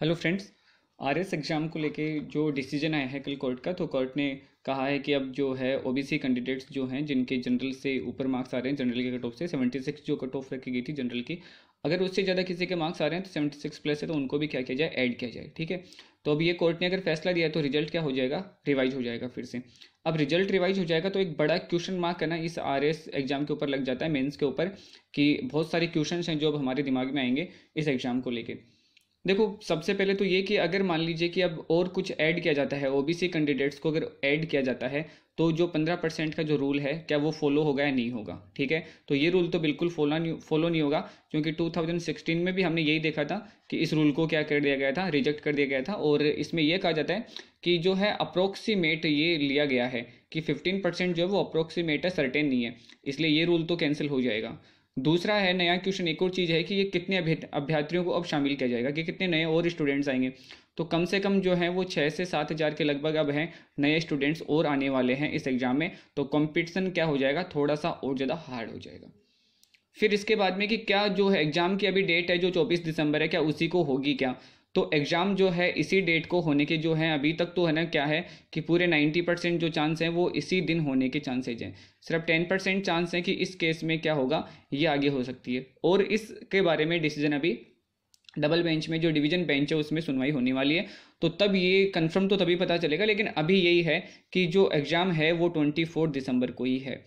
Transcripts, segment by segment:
hello friends R S exam को लेके जो डिसीजन आया है कल कोर्ट का तो कोर्ट ने कहा है कि अब जो है ओबीसी कैंडिडेट्स जो हैं जिनके जनरल से ऊपर मार्क्स आ रहे हैं जनरल के कट ऑफ से सेवेंटी सिक्स जो कट ऑफ रखी गई थी जनरल की अगर उससे ज़्यादा किसी के मार्क्स आ रहे हैं तो सेवेंटी सिक्स प्लस है तो उनको भी क्या किया जाए ऐड किया जाए ठीक है तो अब ये कोर्ट ने अगर फैसला दिया तो रिजल्ट क्या हो जाएगा रिवाइज हो जाएगा फिर से अब रिजल्ट रिवाइज हो जाएगा तो एक बड़ा क्वेश्चन मार्क है ना इस आर एग्ज़ाम के ऊपर लग जाता है मेन्स के ऊपर कि बहुत सारे क्वेश्चन हैं जो अब हमारे दिमाग में आएंगे इस एग्ज़ाम को लेकर देखो सबसे पहले तो ये कि अगर मान लीजिए कि अब और कुछ ऐड किया जाता है ओबीसी कैंडिडेट्स को अगर ऐड किया जाता है तो जो पंद्रह परसेंट का जो रूल है क्या वो फॉलो होगा या नहीं होगा ठीक है तो ये रूल तो बिल्कुल फॉलो नहीं फॉलो नहीं होगा क्योंकि 2016 में भी हमने यही देखा था कि इस रूल को क्या कर दिया गया था रिजेक्ट कर दिया गया था और इसमें यह कहा जाता है कि जो है अप्रोक्सीमेट ये लिया गया है कि फिफ्टीन परसेंट जो है वो अप्रोक्सीमेट है सर्टेन नहीं है इसलिए ये रूल तो कैंसिल हो जाएगा दूसरा है नया क्वेश्चन एक और चीज़ है कि ये कितने अभ्यार्थियों को अब शामिल किया जाएगा कि कितने नए और स्टूडेंट्स आएंगे तो कम से कम जो है वो छः से सात हज़ार के लगभग अब हैं नए स्टूडेंट्स और आने वाले हैं इस एग्ज़ाम में तो कंपटीशन क्या हो जाएगा थोड़ा सा और ज़्यादा हार्ड हो जाएगा फिर इसके बाद में कि क्या जो है एग्ज़ाम की अभी डेट है जो चौबीस दिसंबर है क्या उसी को होगी क्या तो एग्ज़ाम जो है इसी डेट को होने के जो है अभी तक तो है ना क्या है कि पूरे नाइन्टी परसेंट जो चांस हैं वो इसी दिन होने के चांसेज हैं सिर्फ टेन परसेंट चांस हैं कि इस केस में क्या होगा ये आगे हो सकती है और इसके बारे में डिसीजन अभी डबल बेंच में जो डिवीजन बेंच है उसमें सुनवाई होने वाली है तो तब ये कंफर्म तो तभी पता चलेगा लेकिन अभी यही है कि जो एग्ज़ाम है वो ट्वेंटी दिसंबर को ही है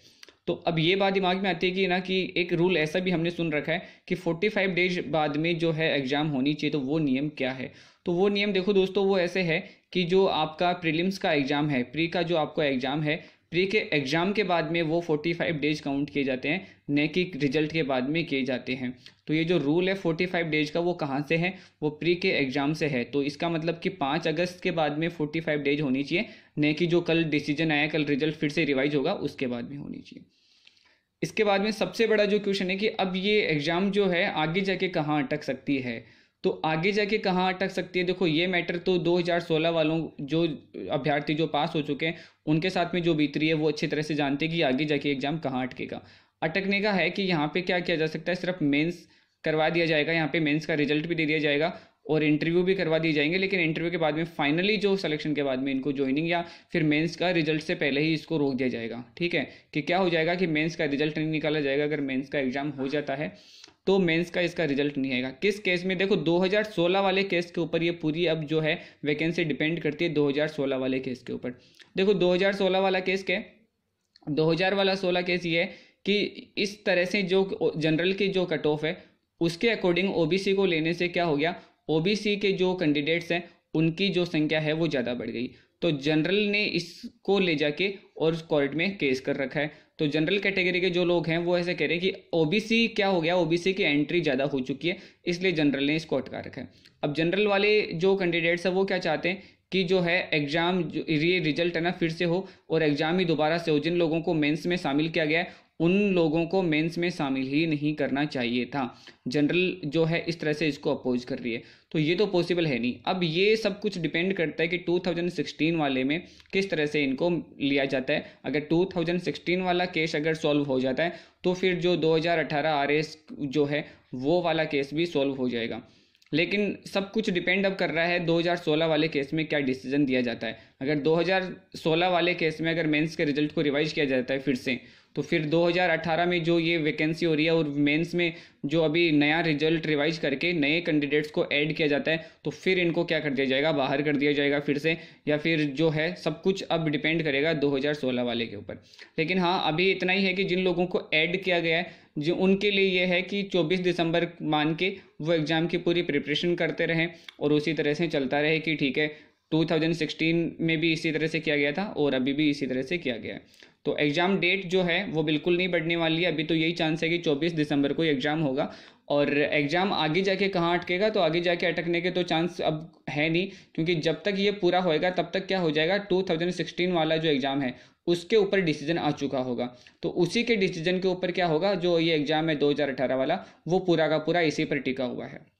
तो अब ये बात दिमाग में आती है कि ना कि एक रूल ऐसा भी हमने सुन रखा है कि 45 डेज बाद में जो है एग्ज़ाम होनी चाहिए तो वो नियम क्या है तो वो नियम देखो दोस्तों वो ऐसे है कि जो आपका प्रीलिम्स का एग्ज़ाम है प्री का जो आपका एग्ज़ाम है प्री के एग्ज़ाम के बाद में वो 45 डेज काउंट किए जाते हैं न कि रिजल्ट के बाद में किए जाते हैं तो ये जो रूल है 45 डेज का वो कहाँ से है वो प्री के एग्ज़ाम से है तो इसका मतलब कि 5 अगस्त के बाद में 45 डेज होनी चाहिए न कि जो कल डिसीजन आया कल रिजल्ट फिर से रिवाइज होगा उसके बाद में होनी चाहिए इसके बाद में सबसे बड़ा जो क्वेश्चन है कि अब ये एग्ज़ाम जो है आगे जाके कहाँ अटक सकती है तो आगे जाके कहाँ अटक सकती है देखो ये मैटर तो 2016 वालों जो अभ्यर्थी जो पास हो चुके हैं उनके साथ में जो बीत रही है वो अच्छी तरह से जानते हैं कि आगे जाके एग्जाम कहाँ अटकेगा अटकने का है कि यहाँ पे क्या किया जा सकता है सिर्फ मेंस करवा दिया जाएगा यहाँ पे मेंस का रिजल्ट भी दे दिया जाएगा और इंटरव्यू भी करवा दिए जाएंगे लेकिन इंटरव्यू के बाद में फाइनली जो सिलेक्शन के बाद में इनको ज्वाइनिंग या फिर मेंस का रिजल्ट से पहले ही इसको रोक दिया जाएगा ठीक है कि क्या हो जाएगा कि मेंस का रिजल्ट नहीं निकाला जाएगा अगर मेंस का एग्जाम हो जाता है तो मेंस का इसका रिजल्ट नहीं आएगा किस केस में देखो 2016 वाले केस के ऊपर ये पूरी अब जो है वैकेंसी डिपेंड करती है 2016 वाले केस के ऊपर देखो 2016 वाला केस के 2000 वाला सोलह केस ये है कि इस तरह से जो जनरल की जो कट ऑफ है उसके अकॉर्डिंग ओबीसी को लेने से क्या हो गया ओ के जो कैंडिडेट्स हैं उनकी जो संख्या है वो ज़्यादा बढ़ गई तो जनरल ने इसको ले जाके और कोर्ट में केस कर रखा है तो जनरल कैटेगरी के जो लोग हैं वो ऐसे कह रहे हैं कि ओबीसी क्या हो गया ओबीसी की एंट्री ज़्यादा हो चुकी है इसलिए जनरल ने इसको अटका रखा है अब जनरल वाले जो कैंडिडेट्स हैं वो क्या चाहते हैं कि जो है एग्ज़ाम ये रिजल्ट है ना फिर से हो और एग्ज़ाम ही दोबारा से हो जिन लोगों को मेंस में शामिल किया गया है उन लोगों को मेंस में शामिल ही नहीं करना चाहिए था जनरल जो है इस तरह से इसको अपोज कर रही है तो ये तो पॉसिबल है नहीं अब ये सब कुछ डिपेंड करता है कि 2016 वाले में किस तरह से इनको लिया जाता है अगर 2016 वाला केस अगर सॉल्व हो जाता है तो फिर जो 2018 आरएस जो है वो वाला केस भी सॉल्व हो जाएगा लेकिन सब कुछ डिपेंड अब कर रहा है 2016 वाले केस में क्या डिसीजन दिया जाता है अगर 2016 वाले केस में अगर मेंस के रिजल्ट को रिवाइज किया जाता है फिर से तो फिर 2018 में जो ये वैकेंसी हो रही है और मेंस में जो अभी नया रिजल्ट रिवाइज करके नए कैंडिडेट्स को ऐड किया जाता है तो फिर इनको क्या कर दिया जाएगा बाहर कर दिया जाएगा फिर से या फिर जो है सब कुछ अब डिपेंड करेगा 2016 वाले के ऊपर लेकिन हाँ अभी इतना ही है कि जिन लोगों को ऐड किया गया है जो उनके लिए यह है कि 24 दिसंबर मान के वो एग्ज़ाम की पूरी प्रिपरेशन करते रहें और उसी तरह से चलता रहे कि ठीक है 2016 में भी इसी तरह से किया गया था और अभी भी इसी तरह से किया गया है तो एग्ज़ाम डेट जो है वो बिल्कुल नहीं बढ़ने वाली है अभी तो यही चांस है कि 24 दिसंबर को एग्ज़ाम होगा और एग्ज़ाम आगे जाके कहाँ अटकेगा तो आगे जाके अटकने के तो चांस अब है नहीं क्योंकि जब तक ये पूरा होएगा तब तक क्या हो जाएगा 2016 वाला जो एग्ज़ाम है उसके ऊपर डिसीजन आ चुका होगा तो उसी के डिसीजन के ऊपर क्या होगा जो ये एग्ज़ाम है अठारह वाला वो पूरा का पूरा इसी पर टिका हुआ है